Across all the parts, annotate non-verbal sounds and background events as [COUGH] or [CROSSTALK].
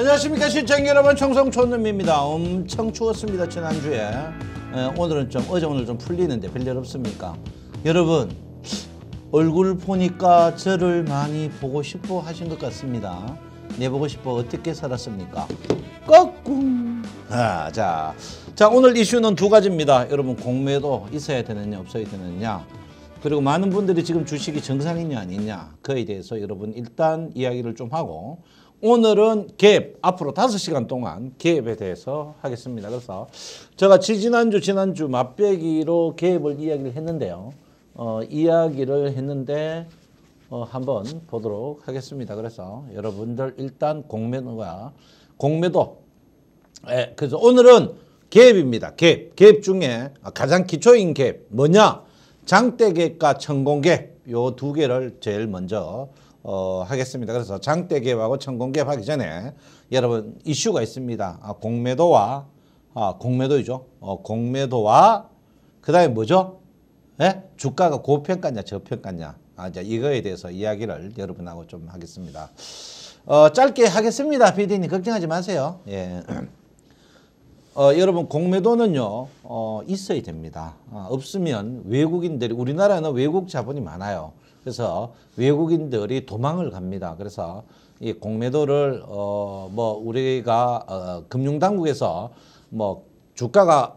안녕하십니까 시청 여러분 청송촌놈입니다 엄청 추웠습니다 지난주에 에, 예, 오늘은 좀 어제 오늘 좀 풀리는데 별일 없습니까 여러분 얼굴 보니까 저를 많이 보고 싶어 하신 것 같습니다 내보고 싶어 어떻게 살았습니까 꺾꿍 아, 자, 자 오늘 이슈는 두 가지입니다 여러분 공매도 있어야 되느냐 없어야 되느냐 그리고 많은 분들이 지금 주식이 정상이냐 아니냐 그에 대해서 여러분 일단 이야기를 좀 하고 오늘은 갭, 앞으로 5 시간 동안 갭에 대해서 하겠습니다. 그래서 제가 지난주, 지 지난주 맞배기로 갭을 이야기를 했는데요. 어, 이야기를 했는데 어, 한번 보도록 하겠습니다. 그래서 여러분들 일단 공매도가 공매도 에, 예, 그래서 오늘은 갭입니다. 갭, 갭 중에 가장 기초인 갭 뭐냐? 장대갭과 천공갭 요 두 개를 제일 먼저 어, 하겠습니다. 그래서 장대개하고 천공개업 하기 전에 여러분 이슈가 있습니다. 아, 공매도와 아, 공매도이죠. 어, 공매도와 그 다음에 뭐죠? 예? 주가가 고평가냐 저평가냐 아, 이제 이거에 대해서 이야기를 여러분하고 좀 하겠습니다. 어, 짧게 하겠습니다. 비디님 걱정하지 마세요. 예. 어, 여러분 공매도는요 어, 있어야 됩니다. 어, 없으면 외국인들이 우리나라는 외국 자본이 많아요. 그래서 외국인들이 도망을 갑니다. 그래서 이 공매도를 어뭐 우리가 어 금융당국에서 뭐 주가가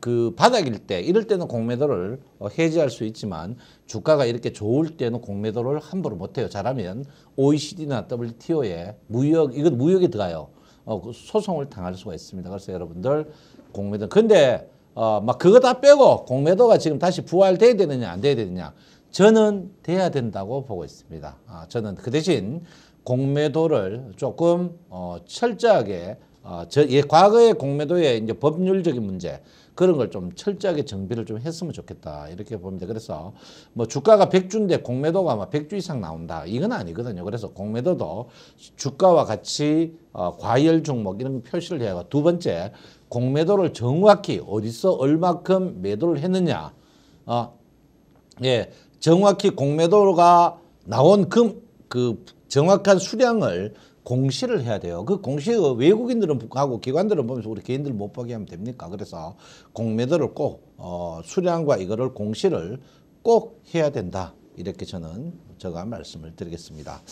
그 바닥일 때 이럴 때는 공매도를 어, 해제할 수 있지만 주가가 이렇게 좋을 때는 공매도를 함부로 못해요. 잘하면 OECD나 WTO에 무역 이건 무역에 들어가요. 어, 그 소송을 당할 수가 있습니다. 그래서 여러분들 공매도 근데 어, 막 그거 다 빼고 공매도가 지금 다시 부활돼야 되느냐 안 돼야 되느냐 저는 돼야 된다고 보고 있습니다. 아, 저는 그 대신 공매도를 조금 어, 철저하게 어, 저, 예, 과거의 공매도의 이제 법률적인 문제 그런 걸 좀 철저하게 정비를 좀 했으면 좋겠다 이렇게 봅니다. 그래서 뭐 주가가 백주인데 공매도가 아마 백주 이상 나온다 이건 아니거든요. 그래서 공매도도 주가와 같이 어, 과열 종목 이런 표시를 해야 하고 두 번째 공매도를 정확히 어디서 얼마큼 매도를 했느냐 어, 예, 정확히 공매도가 나온 그, 그 정확한 수량을 공시를 해야 돼요. 그 공시 외국인들은 하고 기관들은 보면서 우리 개인들 못 보게 하면 됩니까? 그래서 공매도를 꼭 어, 수량과 이거를 공시를 꼭 해야 된다. 이렇게 저는 제가 말씀을 드리겠습니다.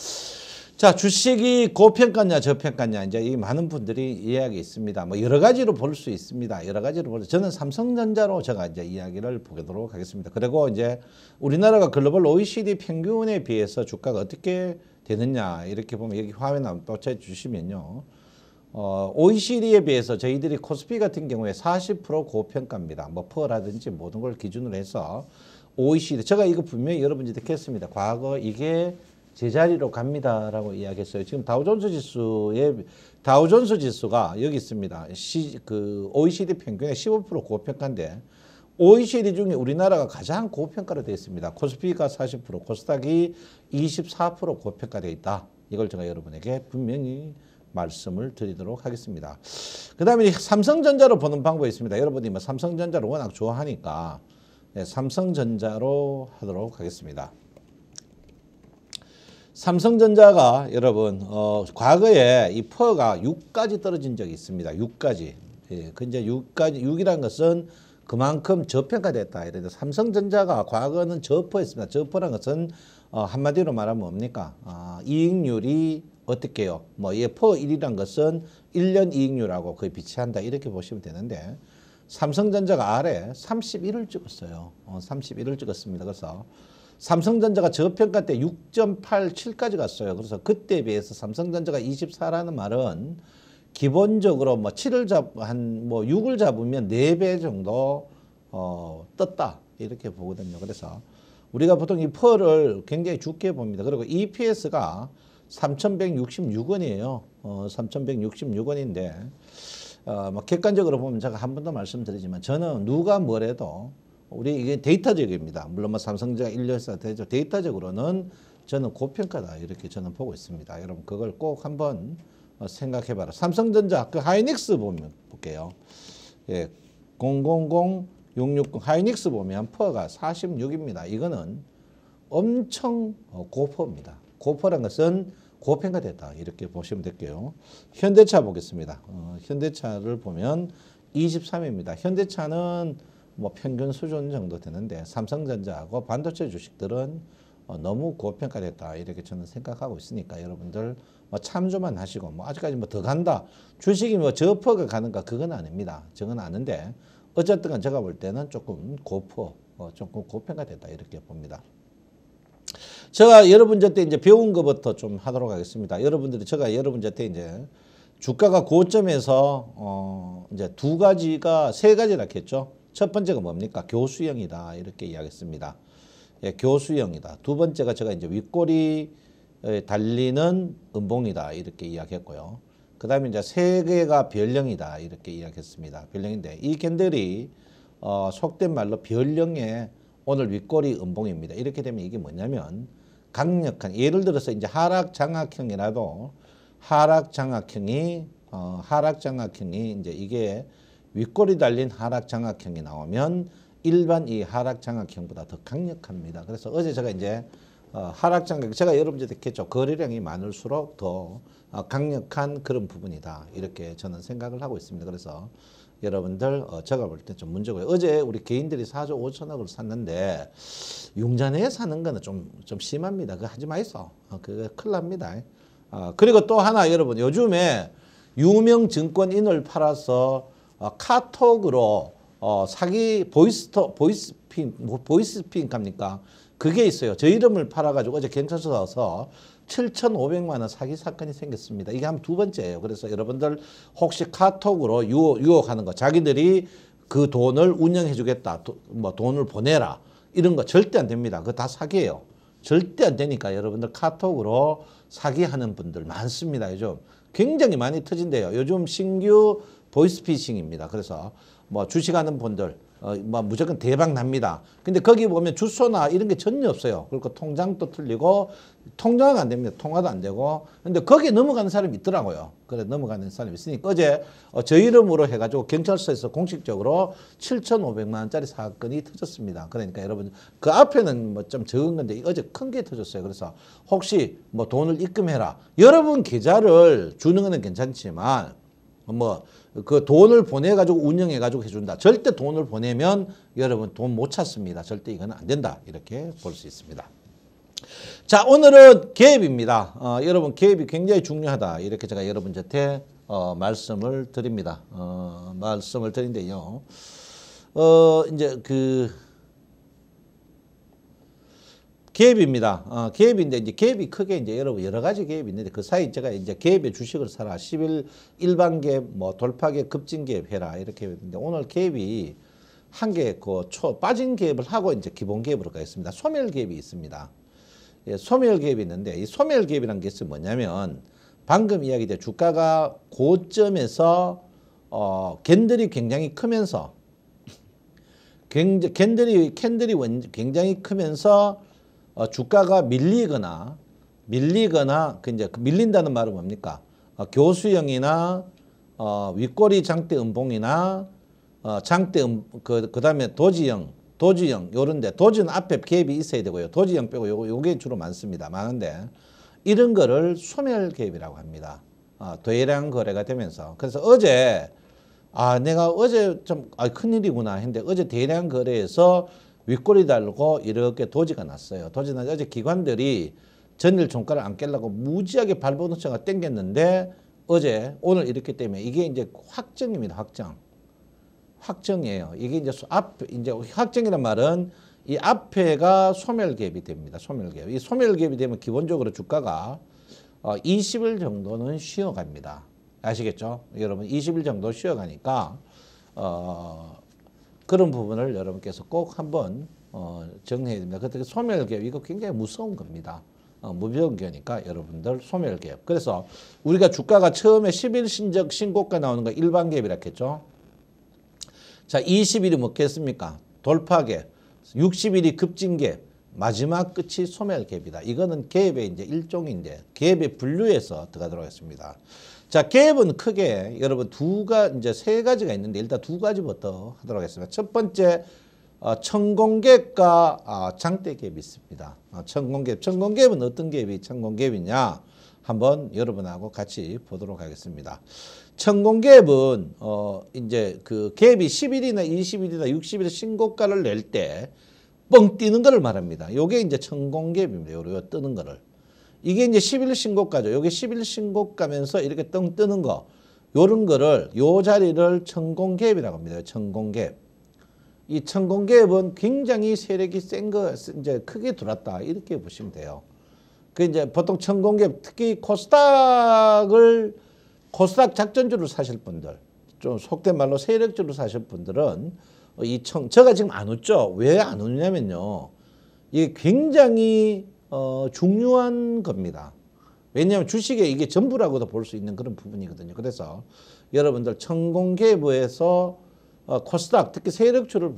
자, 주식이 고평가냐 저평가냐 이제 이 많은 분들이 이야기 있습니다. 뭐 여러 가지로 볼 수 있습니다. 여러 가지로 볼 저는 삼성전자로 제가 이제 이야기를 보도록 하겠습니다. 그리고 이제 우리나라가 글로벌 OECD 평균에 비해서 주가가 어떻게 되느냐 이렇게 보면 여기 화면 한번 꽂 주시면요. 어, OECD에 비해서 저희들이 코스피 같은 경우에 40% 고평가입니다. 뭐 퍼라든지 모든 걸 기준으로 해서 OECD 제가 이거 분명히 여러분들이 듣겠습니다. 과거 이게 제자리로 갑니다라고 이야기했어요. 지금 다우존스 지수의 다우존스 지수가 여기 있습니다. 시, 그 OECD 평균의 15% 고평가인데 OECD 중에 우리나라가 가장 고평가로 되어 있습니다. 코스피가 40%, 코스닥이 24% 고평가되어 있다. 이걸 제가 여러분에게 분명히 말씀을 드리도록 하겠습니다. 그 다음에 삼성전자로 보는 방법이 있습니다. 여러분이 뭐 삼성전자를 워낙 좋아하니까 네, 삼성전자로 하도록 하겠습니다. 삼성전자가 여러분 어, 과거에 이 퍼가 6까지 떨어진 적이 있습니다. 6까지. 예, 그 이제 6까지 6이란 것은 그만큼 저평가됐다. 이래데 삼성전자가 과거는 저퍼였습니다. 저퍼란 것은 어, 한마디로 말하면 뭡니까? 아, 이익률이 어떻게 요 뭐, 예, 퍼 1이란 것은 1년 이익률하고 거의 비치한다. 이렇게 보시면 되는데, 삼성전자가 아래 31을 찍었어요. 어, 31을 찍었습니다. 그래서 삼성전자가 저평가 때 6.87까지 갔어요. 그래서 그때에 비해서 삼성전자가 24라는 말은 기본적으로 뭐 7을 잡, 한 뭐 6을 잡으면 4배 정도 어, 떴다. 이렇게 보거든요. 그래서 우리가 보통 이 펄을 굉장히 죽게 봅니다. 그리고 EPS가 3,166원이에요. 어, 3,166원인데 어, 뭐 객관적으로 보면 제가 한 번 더 말씀드리지만 저는 누가 뭐래도 우리 이게 데이터적입니다. 물론 뭐 삼성전자 일1사 대죠. 데이터적으로는 저는 고평가다 이렇게 저는 보고 있습니다. 여러분 그걸 꼭 한번 어, 생각해봐라. 삼성전자 그 하이닉스 보면 볼게요. 예, 000660 하이닉스 보면 퍼가 46입니다. 이거는 엄청 어, 고퍼입니다. 고퍼란 것은 고평가됐다 이렇게 보시면 될게요. 현대차 보겠습니다. 어, 현대차를 보면 23입니다. 현대차는 뭐 평균 수준 정도 되는데 삼성전자하고 반도체 주식들은 어, 너무 고평가됐다 이렇게 저는 생각하고 있으니까 여러분들 뭐 참조만 하시고 뭐 아직까지 뭐 더 간다 주식이 뭐 저퍼가 가는가 그건 아닙니다 저건 아는데 어쨌든 제가 볼 때는 조금 고퍼 어, 조금 고평가됐다 이렇게 봅니다. 제가 여러분한테 이제 배운 것부터 좀 하도록 하겠습니다. 여러분들이 제가 여러분한테 이제 주가가 고점에서 어 이제 두 가지가 세 가지라 했죠. 첫 번째가 뭡니까? 교수형이다. 이렇게 이야기했습니다. 예, 교수형이다. 두 번째가 제가 이제 윗골이 달리는 음봉이다. 이렇게 이야기했고요. 그 다음에 이제 세 개가 별령이다. 이렇게 이야기했습니다. 별령인데 이 캔들이 어, 속된 말로 별령의 오늘 윗골이 음봉입니다. 이렇게 되면 이게 뭐냐면 강력한 예를 들어서 이제 하락 장악형이라도 하락 장악형이 어, 하락 장악형이 이제 이게 윗골이 달린 하락장악형이 나오면 일반 이 하락장악형보다 더 강력합니다. 그래서 어제 제가 이제 어, 하락장악, 제가 여러분들한테 했죠. 거래량이 많을수록 더 어, 강력한 그런 부분이다. 이렇게 저는 생각을 하고 있습니다. 그래서 여러분들 어, 제가 볼 때 좀 문제고요. 어제 우리 개인들이 4조 5천억을 샀는데 융자내에 사는 거는 좀, 좀 심합니다. 그거 하지 마이소. 어, 그거 큰일 납니다. 어, 그리고 또 하나 여러분 요즘에 유명 증권인을 팔아서 어, 카톡으로 어, 사기 보이스터 보이스핑 뭐 보이스핑 갑니까? 그게 있어요. 저 이름을 팔아가지고 어제 경찰서 가서 7,500만 원 사기 사건이 생겼습니다. 이게 한 두 번째예요. 그래서 여러분들 혹시 카톡으로 유혹, 유혹하는 거 자기들이 그 돈을 운영해 주겠다. 도, 뭐 돈을 보내라. 이런 거 절대 안 됩니다. 그거 다 사기예요. 절대 안 되니까 여러분들 카톡으로 사기하는 분들 많습니다. 요즘 굉장히 많이 터진대요. 요즘 신규 보이스피싱입니다. 그래서 뭐 주식하는 분들 어, 뭐 무조건 대박 납니다. 근데 거기 보면 주소나 이런 게 전혀 없어요. 그리고 통장도 틀리고 통장은 안 됩니다. 통화도 안 되고. 근데 거기에 넘어가는 사람이 있더라고요. 그래 넘어가는 사람이 있으니까 어제 어, 저 이름으로 해가지고 경찰서에서 공식적으로 7,500만 원짜리 사건이 터졌습니다. 그러니까 여러분 그 앞에는 뭐 좀 적은 건데 어제 큰 게 터졌어요. 그래서 혹시 뭐 돈을 입금해라. 여러분 계좌를 주는 거는 괜찮지만 뭐그 돈을 보내가지고 운영해가지고 해준다. 절대 돈을 보내면 여러분 돈 못 찾습니다. 절대 이건 안 된다. 이렇게 볼 수 있습니다. 자 오늘은 개입입니다. 어, 여러분 개입이 굉장히 중요하다. 이렇게 제가 여러분한테 어, 말씀을 드립니다. 어, 말씀을 드린데요. 어, 이제 그 개업입니다 어, 기업인데 이제 기업이 크게 이제 여러분 여러 가지 기업이 있는데 그 사이 제가 이제 기업의 주식을 사라. 11 일반 기업 뭐 돌파 기 급진 기업 해라. 이렇게 했는데 오늘 기업이 한 개 그 초 빠진 기업을 하고 이제 기본 기업으로 가 있습니다. 소멸 기업이 있습니다. 예, 소멸 기업이 있는데 이 소멸 기업이라는 게 뭐냐면 방금 이야기된 주가가 고점에서 어, 겐들이 굉장히 크면서 [LAUGHS] 굉들이 캔들이 굉장히 크면서 어, 주가가 밀리거나 밀리거나 그 이제 그 밀린다는 말은 뭡니까? 어, 교수형이나 어, 윗꼬리 장대 음봉이나 어, 장대 음, 그, 그 다음에 도지형, 도지형, 요런데, 도지는 앞에 개입이 있어야 되고요. 도지형 빼고 요, 요게 주로 많습니다. 많은데, 이런 거를 소멸 개입이라고 합니다. 어, 대량 거래가 되면서. 그래서 어제, 아, 내가 어제 좀, 아, 큰일이구나 했는데, 어제 대량 거래에서 윗골이 달고 이렇게 도지가 났어요. 도지 나 어제 기관들이 전일 종가를 안 깨려고 무지하게 발버둥쳐가 땡겼는데 어제 오늘 이렇게 때문에 이게 이제 확정입니다. 확정. 확정이에요. 이게 이제 앞 이제 확정이란 말은 이 앞에가 소멸갭이 됩니다. 소멸갭. 이 소멸갭이 되면 기본적으로 주가가 어, 20일 정도는 쉬어갑니다. 아시겠죠? 여러분 20일 정도 쉬어가니까 어, 그런 부분을 여러분께서 꼭 한번 어, 정리해야 됩니다. 그때 그 소멸개 이거 굉장히 무서운 겁니다. 어, 무변교니까 여러분들 소멸개 그래서 우리가 주가가 처음에 11신적 신고가 나오는 거 일반 개이라 했죠. 자 20일이 뭐겠습니까? 돌파개, 60일이 급진개, 마지막 끝이 소멸 갭이다. 이거는 갭의 이제 일종인데 갭의 분류에서 들어가도록 하겠습니다. 자, 갭은 크게 여러분 두가 지 이제 세 가지가 있는데 일단 두 가지부터 하도록 하겠습니다. 첫 번째 어, 천공갭과 아, 장대갭이 있습니다. 아, 천공갭, 천공갭은 어떤 갭이 천공갭이냐 한번 여러분하고 같이 보도록 하겠습니다. 천공갭은 어, 이제 그 갭이 10일이나 20일이나 60일 신고가를 낼 때 뻥 뛰는 것을 말합니다. 요게 이제 천공갭입니다. 요거 뜨는 거를. 이게 이제 11신곡가죠. 요게 11신곡가면서 이렇게 떵 뜨는 거. 요런 거를 요 자리를 천공갭이라고 합니다. 천공갭. 이 천공갭은 굉장히 세력이 센 거 이제 크게 돌았다. 이렇게 보시면 돼요. 그 이제 보통 천공갭 특히 코스닥을 코스닥 작전주로 사실 분들 좀 속된 말로 세력주로 사실 분들은 이 청, 제가 지금 안 웃죠. 왜 안 웃냐면요. 이게 굉장히 어, 중요한 겁니다. 왜냐하면 주식의 이게 전부라고도 볼 수 있는 그런 부분이거든요. 그래서 여러분들 천공개부에서 어, 코스닥 특히 세력주를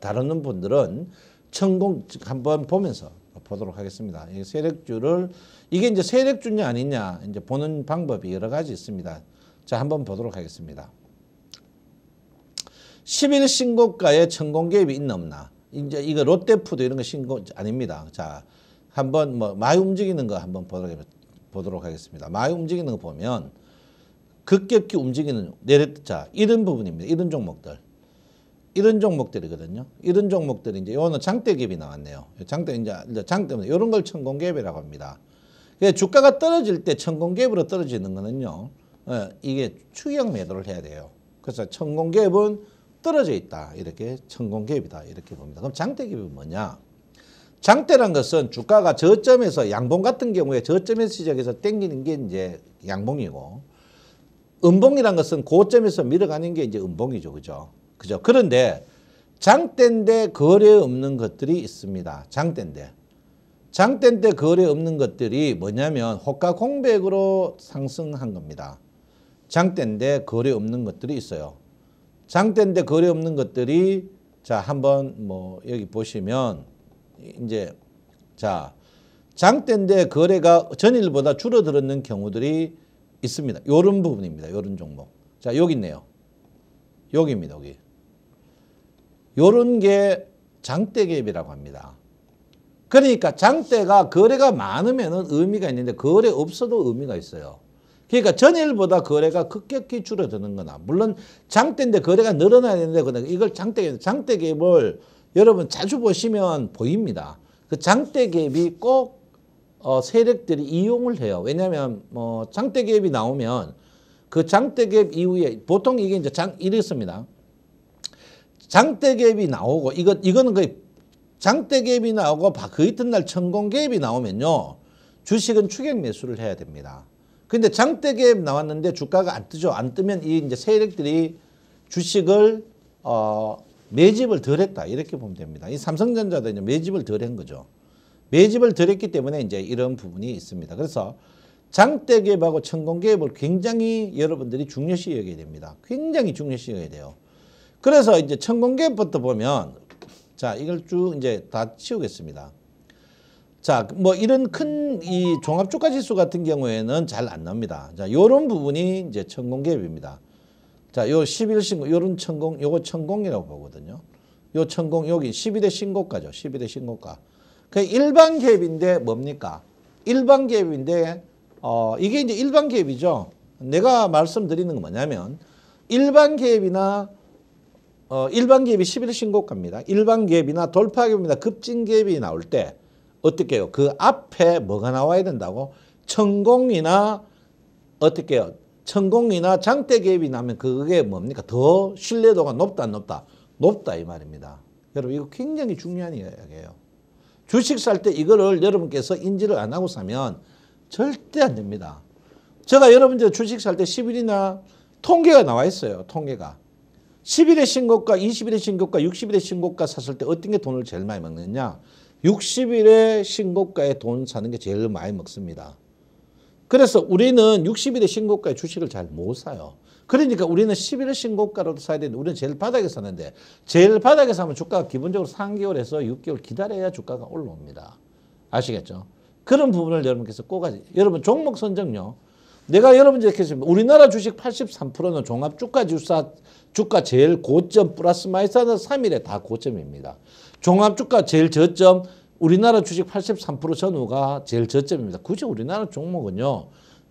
다루는 분들은 천공 한번 보면서 보도록 하겠습니다. 이 세력주를 이게 이제 세력주냐 아니냐 이제 보는 방법이 여러 가지 있습니다. 자 한번 보도록 하겠습니다. 11신고가에 천공개입이 있나 없나 이제 이거 롯데푸드 이런 거 신고 아닙니다. 자 한번 뭐많이 움직이는 거 한번 보도록, 보도록 하겠습니다. 마이 움직이는 거 보면 급격히 움직이는 내자 이런 부분입니다. 이런 종목들. 이런 종목들이거든요. 이런 종목들이 이제 요거는 장대갭이 나왔네요. 장대 이제 장대 이런 뭐 걸 천공갭이라고 합니다. 그러니까 주가가 떨어질 때 천공갭으로 떨어지는 거는요. 예, 이게 추격 매도를 해야 돼요. 그래서 천공갭은 떨어져 있다. 이렇게 천공갭이다. 이렇게 봅니다. 그럼 장대갭이 뭐냐? 장대란 것은 주가가 저점에서 양봉 같은 경우에 저점에서 시작해서 땡기는 게 이제 양봉이고 음봉이란 것은 고점에서 밀어가는 게 이제 음봉이죠. 그죠? 그죠? 그런데 장대인데 거래 없는 것들이 있습니다. 장대인데. 장대인데 거래 없는 것들이 뭐냐면 호가 공백으로 상승한 겁니다. 장대인데 거래 없는 것들이 있어요. 장대인데 거래 없는 것들이 자, 한번 뭐 여기 보시면 이제 자 장대인데 거래가 전일보다 줄어들었는 경우들이 있습니다. 요런 부분입니다. 요런 종목. 자 여기 있네요. 여기입니다. 여기. 요런 게 장대갭이라고 합니다. 그러니까 장대가 거래가 많으면 의미가 있는데 거래 없어도 의미가 있어요. 그러니까 전일보다 거래가 급격히 줄어드는 거나 물론 장대인데 거래가 늘어나야 되는데 그러니까 이걸 장대, 장대갭을 여러분 자주 보시면 보입니다. 그 장대개입이 꼭 어, 세력들이 이용을 해요. 왜냐하면 뭐 장대개입이 나오면 그 장대개입 이후에 보통 이게 이제 장 이랬습니다. 장대개입이 나오고 이거 이거는 거의 장대개입이 나오고 그 이튿날 천공개입이 나오면요 주식은 추격 매수를 해야 됩니다. 근데 장대개입 나왔는데 주가가 안 뜨죠. 안 뜨면 이 이제 세력들이 주식을 어 매집을 덜 했다. 이렇게 보면 됩니다. 이 삼성전자도 이제 매집을 덜 한 거죠. 매집을 덜 했기 때문에 이제 이런 부분이 있습니다. 그래서 장대 개입하고 천공 개입을 굉장히 여러분들이 중요시 여겨야 됩니다. 굉장히 중요시 여겨야 돼요. 그래서 이제 천공 개입부터 보면 자, 이걸 쭉 이제 다 치우겠습니다. 자, 뭐 이런 큰 이 종합주가 지수 같은 경우에는 잘 안 나옵니다. 자, 요런 부분이 이제 천공 개입입니다. 자, 요 11신곡, 요런 천공, 요거 천공이라고 보거든요. 요 천공, 여기 12대 신곡가죠. 12대 신곡가. 그 일반 갭인데 뭡니까? 일반 갭인데, 어, 이게 이제 일반 갭이죠. 내가 말씀드리는 건 뭐냐면, 일반 갭이나, 어, 일반 갭이 11신곡가입니다. 일반 갭이나 돌파 갭입니 급진 갭이 나올 때, 어떻게 해요? 그 앞에 뭐가 나와야 된다고? 천공이나, 어떻게 해요? 천공이나 장대 개입이 나면 그게 뭡니까? 더 신뢰도가 높다 높다? 높다 이 말입니다. 여러분 이거 굉장히 중요한 이야기예요. 주식 살 때 이거를 여러분께서 인지를 안 하고 사면 절대 안 됩니다. 제가 여러분들 주식 살 때 10일이나 통계가 나와 있어요. 통계가. 10일의 신고가, 20일의 신고가, 60일의 신고가 샀을 때 어떤 게 돈을 제일 많이 먹느냐. 60일의 신고가에 돈 사는 게 제일 많이 먹습니다. 그래서 우리는 60일의 신고가에 주식을 잘 못 사요. 그러니까 우리는 11월 신고가로도 사야 되는데 우리는 제일 바닥에 사는데 제일 바닥에 사면 주가가 기본적으로 3개월에서 6개월 기다려야 주가가 올라옵니다. 아시겠죠? 그런 부분을 여러분께서 꼬가 여러분 종목 선정요. 내가 여러분들께서 우리나라 주식 83%는 종합 주가 주사 주가 제일 고점 플러스 마이너스 3일에 다 고점입니다. 종합 주가 제일 저점 우리나라 주식 83% 전후가 제일 저점입니다. 굳이 우리나라 종목은요.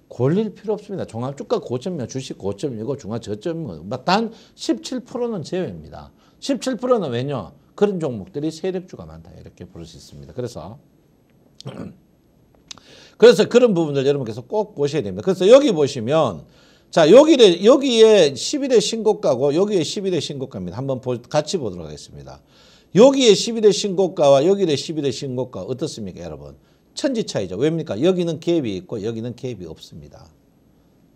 골릴 필요 없습니다. 종합주가 고점이 주식 고점이고 중화 저점이고 단 17%는 제외입니다. 17%는 왜냐? 그런 종목들이 세력주가 많다 이렇게 볼수 있습니다. 그래서 [CLEARS THROAT] 그래서 그런 부분들 여러분께서 꼭 보셔야 됩니다. 그래서 여기 보시면 자, 여기에, 여기에 11의 신고가고 여기에 11의 신고가입니다. 한번 보, 같이 보도록 하겠습니다. 여기에 11의 신고가와 여기에 11의 신고가 어떻습니까, 여러분? 천지 차이죠. 왜입니까? 여기는 갭이 있고 여기는 갭이 없습니다.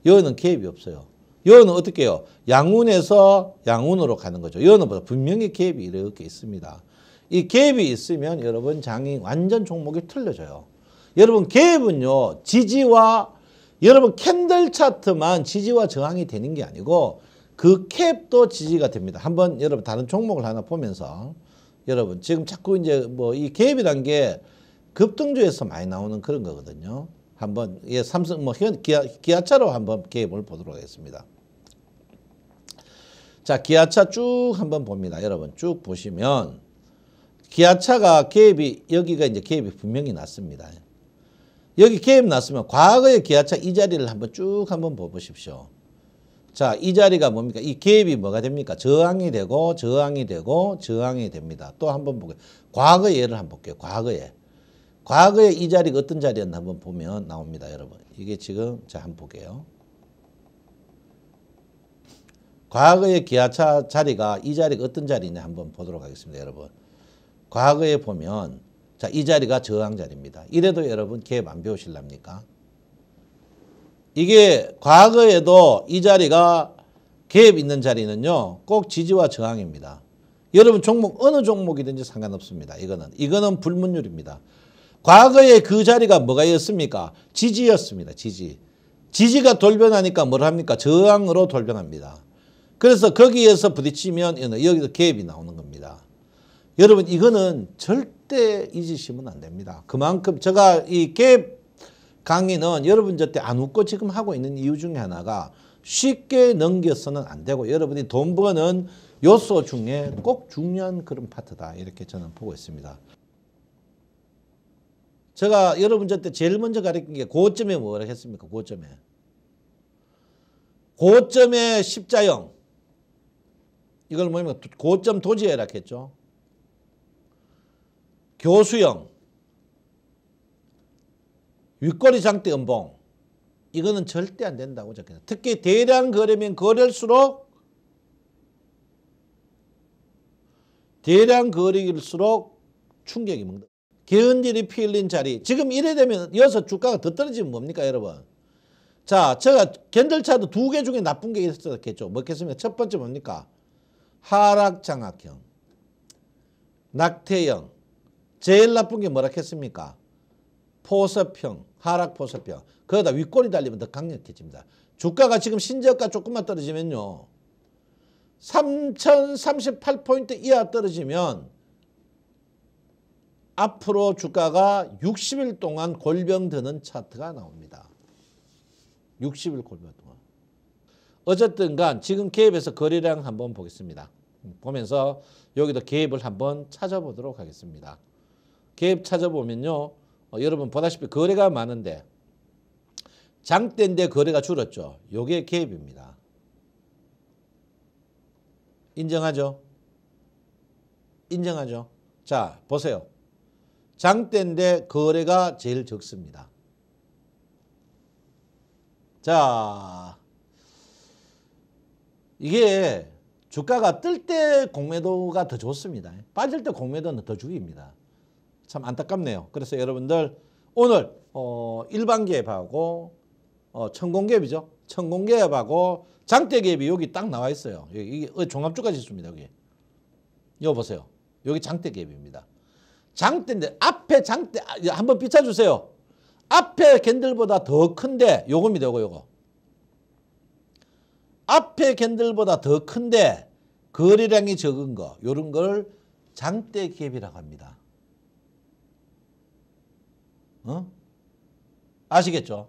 여기는 갭이 없어요. 여는 어떻게 해요? 양운에서 양운으로 가는 거죠. 여는 분명히 갭이 이렇게 있습니다. 이 갭이 있으면 여러분 장이 완전 종목이 틀려져요. 여러분 갭은요. 지지와 여러분 캔들 차트만 지지와 저항이 되는 게 아니고 그 캡도 지지가 됩니다. 한번 여러분 다른 종목을 하나 보면서 여러분 지금 자꾸 이제 뭐이 갭이란 게 급등주에서 많이 나오는 그런 거거든요. 한번 예 삼성 뭐 기아, 기아차로 한번 갭을 보도록 하겠습니다. 자 기아차 쭉 한번 봅니다. 여러분 쭉 보시면 기아차가 갭이 여기가 이제 갭이 분명히 났습니다. 여기 개입 났으면 과거의 기아차 이 자리를 한번 쭉 한번 보십시오. 자, 이 자리가 뭡니까? 이 개입이 뭐가 됩니까? 저항이 되고 저항이 되고 저항이 됩니다. 또 한번 보게 과거 예를 한번 볼게요. 과거에. 과거에 이 자리가 어떤 자리였나 한번 보면 나옵니다, 여러분. 이게 지금 자, 한번 볼게요. 과거의 기아차 자리가 이 자리가 어떤 자리냐 한번 보도록 하겠습니다, 여러분. 과거에 보면 자, 이 자리가 저항 자리입니다. 이래도 여러분 개업 안 배우실랍니까? 이게 과거에도 이 자리가 개업 있는 자리는요. 꼭 지지와 저항입니다. 여러분 종목 어느 종목이든지 상관없습니다. 이거는 이거는 불문율입니다. 과거에 그 자리가 뭐가였습니까? 지지였습니다. 지지. 지지가 돌변하니까 뭘 합니까? 저항으로 돌변합니다. 그래서 거기에서 부딪히면 여기서 개입이 나오는 겁니다. 여러분 이거는 절대 절대 잊으시면 안 됩니다. 그만큼 제가 이갭 강의는 여러분 저 때 안 웃고 지금 하고 있는 이유 중에 하나가 쉽게 넘겨서는 안 되고 여러분이 돈 버는 요소 중에 꼭 중요한 그런 파트다 이렇게 저는 보고 있습니다. 제가 여러분 저 때 제일 먼저 가르친 게 고점에 뭐라 했습니까? 고점에. 고점에 십자형. 이걸 뭐냐면 고점 도지에라 했죠. 교수형, 윗거리 장대 연봉 이거는 절대 안 된다고 적혀요. 특히 대량 거래면 거래일수록 대량 거래일수록 충격이 먹는 개헌질이 피 흘린 자리 지금 이래 되면 여기서 주가가 더 떨어지면 뭡니까 여러분 자 제가 견절차도 두 개 중에 나쁜 게 있었겠죠 뭐겠습니까 첫 번째 뭡니까 하락장악형 낙태형 제일 나쁜 게 뭐라 했습니까? 포섭형, 하락 포섭형. 그러다 윗골이 달리면 더 강력해집니다. 주가가 지금 신저가 조금만 떨어지면요. 3038포인트 이하 떨어지면 앞으로 주가가 60일 동안 골병 드는 차트가 나옵니다. 60일 골병 동안. 어쨌든 간 지금 개입에서 거래량 한번 보겠습니다. 음, 보면서 여기도 개입을 한번 찾아보도록 하겠습니다. 개입 찾아보면요. 어, 여러분 보다시피 거래가 많은데 장대인데 거래가 줄었죠. 요게 개입입니다. 인정하죠? 인정하죠? 자, 보세요. 장대인데 거래가 제일 적습니다. 자, 이게 주가가 뜰 때 공매도가 더 좋습니다. 빠질 때 공매도는 더 죽입니다. 참 안타깝네요. 그래서 여러분들 오늘 어, 일반개입하고 어, 천공개입이죠. 천공개입하고 장대개입이 여기 딱 나와 있어요. 이게 어, 종합주가 지수입니다. 여기. 이거 보세요. 여기 장대개입입니다. 장대인데 앞에 장대 아, 한번 비춰주세요. 앞에 캔들보다 더 큰데 요겁니다. 요거 요거. 앞에 캔들보다 더 큰데 거래량이 적은 거 요런 걸 장대개입이라고 합니다. 어? 아시겠죠?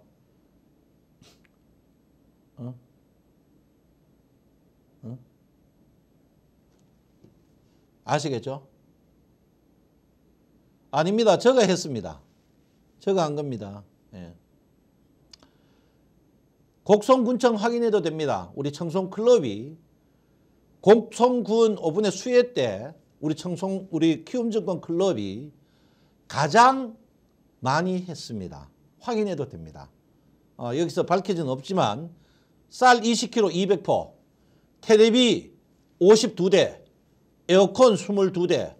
어? 어? 아시겠죠? 아닙니다. 제가 했습니다. 제가 한 겁니다. 예. 곡성군청 확인해도 됩니다. 우리 청송클럽이 곡성군 5분의 수혜 때 우리 청송 우리 키움증권 클럽이 가장 많이 했습니다. 확인해도 됩니다. 어, 여기서 밝혀진 없지만 쌀 20kg 200포, 테레비 52대, 에어컨 22대,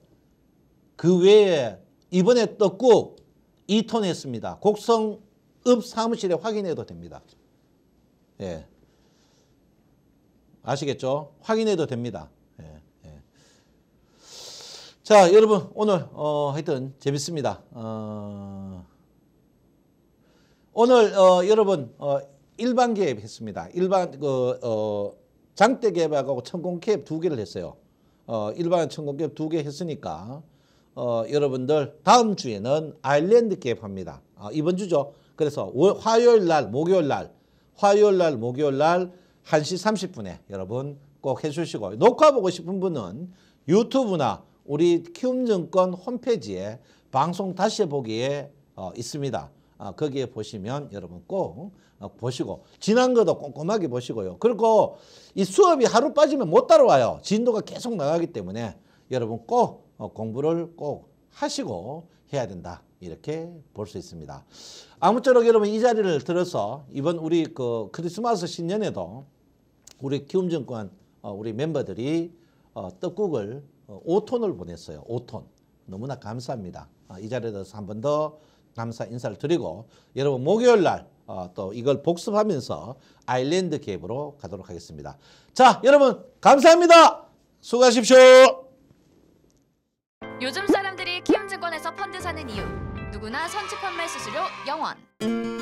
그 외에 이번에 떡국 2톤 했습니다. 곡성읍 사무실에 확인해도 됩니다. 예. 아시겠죠? 확인해도 됩니다. 자, 여러분 오늘 어 하여튼 재밌습니다. 어 오늘 어 여러분 어 일반 개입 했습니다. 일반 그 어 장대 개입하고 천공 개입 두 개를 했어요. 어 일반 천공 개입 두 개 했으니까 어 여러분들 다음 주에는 아일랜드 개입합니다. 어, 이번 주죠. 그래서 월, 화요일 날, 목요일 날, 화요일 날, 목요일 날 1시 30분에 여러분 꼭 해주시고 녹화 보고 싶은 분은 유튜브나 우리 키움증권 홈페이지에 방송 다시 보기에 어, 있습니다. 어, 거기에 보시면 여러분 꼭 어, 보시고 지난 것도 꼼꼼하게 보시고요. 그리고 이 수업이 하루 빠지면 못 따라와요. 진도가 계속 나가기 때문에 여러분 꼭 어, 공부를 꼭 하시고 해야 된다. 이렇게 볼 수 있습니다. 아무쪼록 여러분 이 자리를 들어서 이번 우리 그 크리스마스 신년에도 우리 키움증권 어, 우리 멤버들이 어, 떡국을 5톤을 어, 보냈어요. 5톤. 너무나 감사합니다. 아, 이 자리에 대해서 한 번 더 감사 인사를 드리고 여러분 목요일 날또 어, 이걸 복습하면서 아일랜드 갭으로 가도록 하겠습니다. 자 여러분 감사합니다. 수고하십시오. 요즘 사람들이 키움증권에서 펀드 사는 이유 누구나 선취 판매 수수료 0원